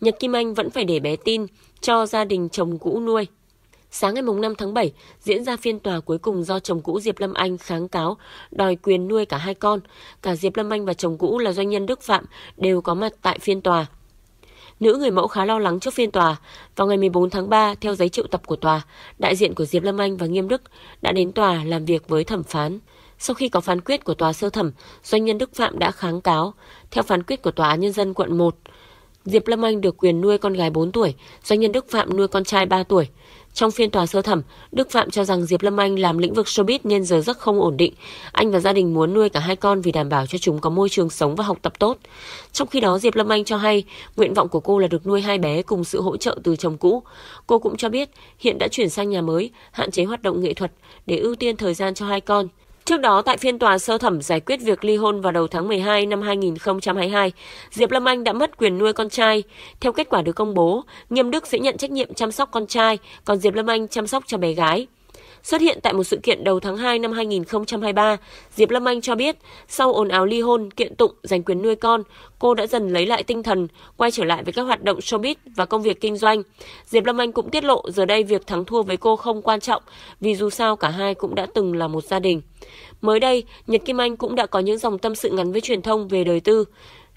Nhật Kim Anh vẫn phải để bé tin cho gia đình chồng cũ nuôi. Sáng ngày 5 tháng 7 diễn ra phiên tòa cuối cùng do chồng cũ Diệp Lâm Anh kháng cáo đòi quyền nuôi cả hai con. Cả Diệp Lâm Anh và chồng cũ là doanh nhân Đức Phạm đều có mặt tại phiên tòa. Nữ người mẫu khá lo lắng trước phiên tòa. Vào ngày 14 tháng 3, theo giấy triệu tập của tòa, đại diện của Diệp Lâm Anh và Nghiêm Đức đã đến tòa làm việc với thẩm phán. Sau khi có phán quyết của tòa sơ thẩm, doanh nhân Đức Phạm đã kháng cáo. Theo phán quyết của Tòa án Nhân dân quận 1, Diệp Lâm Anh được quyền nuôi con gái 4 tuổi, doanh nhân Đức Phạm nuôi con trai 3 tuổi. Trong phiên tòa sơ thẩm, Đức Phạm cho rằng Diệp Lâm Anh làm lĩnh vực showbiz nên giờ rất không ổn định. Anh và gia đình muốn nuôi cả hai con vì đảm bảo cho chúng có môi trường sống và học tập tốt. Trong khi đó, Diệp Lâm Anh cho hay nguyện vọng của cô là được nuôi hai bé cùng sự hỗ trợ từ chồng cũ. Cô cũng cho biết hiện đã chuyển sang nhà mới, hạn chế hoạt động nghệ thuật để ưu tiên thời gian cho hai con. Trước đó, tại phiên tòa sơ thẩm giải quyết việc ly hôn vào đầu tháng 12 năm 2022, Diệp Lâm Anh đã mất quyền nuôi con trai. Theo kết quả được công bố, Nghiêm Đức sẽ nhận trách nhiệm chăm sóc con trai, còn Diệp Lâm Anh chăm sóc cho bé gái. Xuất hiện tại một sự kiện đầu tháng 2 năm 2023, Diệp Lâm Anh cho biết, sau ồn ào ly hôn, kiện tụng, giành quyền nuôi con, cô đã dần lấy lại tinh thần, quay trở lại với các hoạt động showbiz và công việc kinh doanh. Diệp Lâm Anh cũng tiết lộ giờ đây việc thắng thua với cô không quan trọng, vì dù sao cả hai cũng đã từng là một gia đình. Mới đây, Nhật Kim Anh cũng đã có những dòng tâm sự ngắn với truyền thông về đời tư.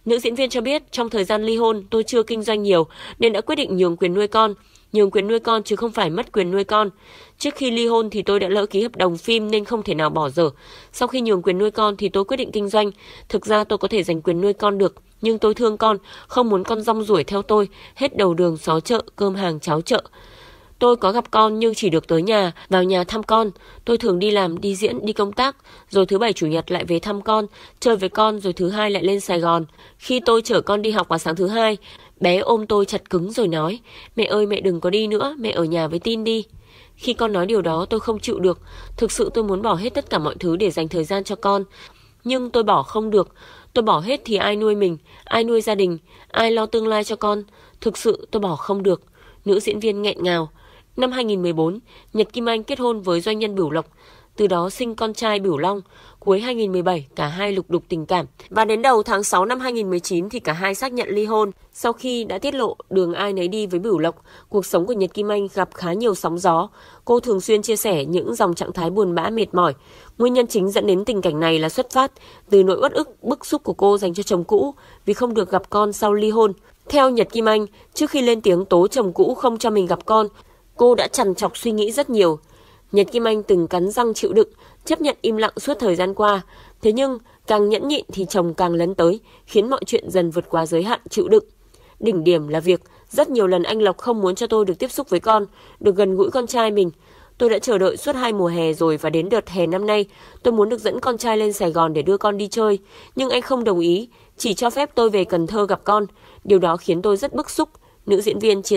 Nữ diễn viên cho biết, trong thời gian ly hôn, tôi chưa kinh doanh nhiều nên đã quyết định nhường quyền nuôi con nhường quyền nuôi con chứ không phải mất quyền nuôi con. Trước khi ly hôn thì tôi đã lỡ ký hợp đồng phim nên không thể nào bỏ dở. Sau khi nhường quyền nuôi con thì tôi quyết định kinh doanh. Thực ra tôi có thể giành quyền nuôi con được, nhưng tôi thương con, không muốn con rong ruổi theo tôi, hết đầu đường xó chợ, cơm hàng cháo chợ. Tôi có gặp con nhưng chỉ được tới nhà, vào nhà thăm con. Tôi thường đi làm, đi diễn, đi công tác, rồi thứ bảy chủ nhật lại về thăm con, chơi với con rồi thứ hai lại lên Sài Gòn. Khi tôi chở con đi học vào sáng thứ hai, bé ôm tôi chặt cứng rồi nói, mẹ ơi mẹ đừng có đi nữa, mẹ ở nhà với tin đi. Khi con nói điều đó tôi không chịu được, thực sự tôi muốn bỏ hết tất cả mọi thứ để dành thời gian cho con. Nhưng tôi bỏ không được, tôi bỏ hết thì ai nuôi mình, ai nuôi gia đình, ai lo tương lai cho con. Thực sự tôi bỏ không được. Nữ diễn viên nghẹn ngào, Năm 2014, Nhật Kim Anh kết hôn với doanh nhân Bửu Lộc, từ đó sinh con trai Bửu Long. Cuối 2017, cả hai lục đục tình cảm. Và đến đầu tháng 6 năm 2019 thì cả hai xác nhận ly hôn. Sau khi đã tiết lộ đường ai nấy đi với Bửu Lộc, cuộc sống của Nhật Kim Anh gặp khá nhiều sóng gió. Cô thường xuyên chia sẻ những dòng trạng thái buồn bã mệt mỏi. Nguyên nhân chính dẫn đến tình cảnh này là xuất phát từ nỗi uất ức bức xúc của cô dành cho chồng cũ vì không được gặp con sau ly hôn. Theo Nhật Kim Anh, trước khi lên tiếng tố chồng cũ không cho mình gặp con, Cô đã chằn chọc suy nghĩ rất nhiều. Nhật Kim Anh từng cắn răng chịu đựng, chấp nhận im lặng suốt thời gian qua. Thế nhưng, càng nhẫn nhịn thì chồng càng lấn tới, khiến mọi chuyện dần vượt qua giới hạn chịu đựng. Đỉnh điểm là việc rất nhiều lần anh Lộc không muốn cho tôi được tiếp xúc với con, được gần gũi con trai mình. Tôi đã chờ đợi suốt hai mùa hè rồi và đến đợt hè năm nay, tôi muốn được dẫn con trai lên Sài Gòn để đưa con đi chơi, nhưng anh không đồng ý, chỉ cho phép tôi về Cần Thơ gặp con. Điều đó khiến tôi rất bức xúc, nữ diễn viên chia